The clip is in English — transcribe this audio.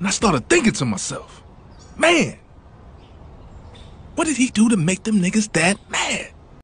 And I started thinking to myself, man, what did he do to make them niggas that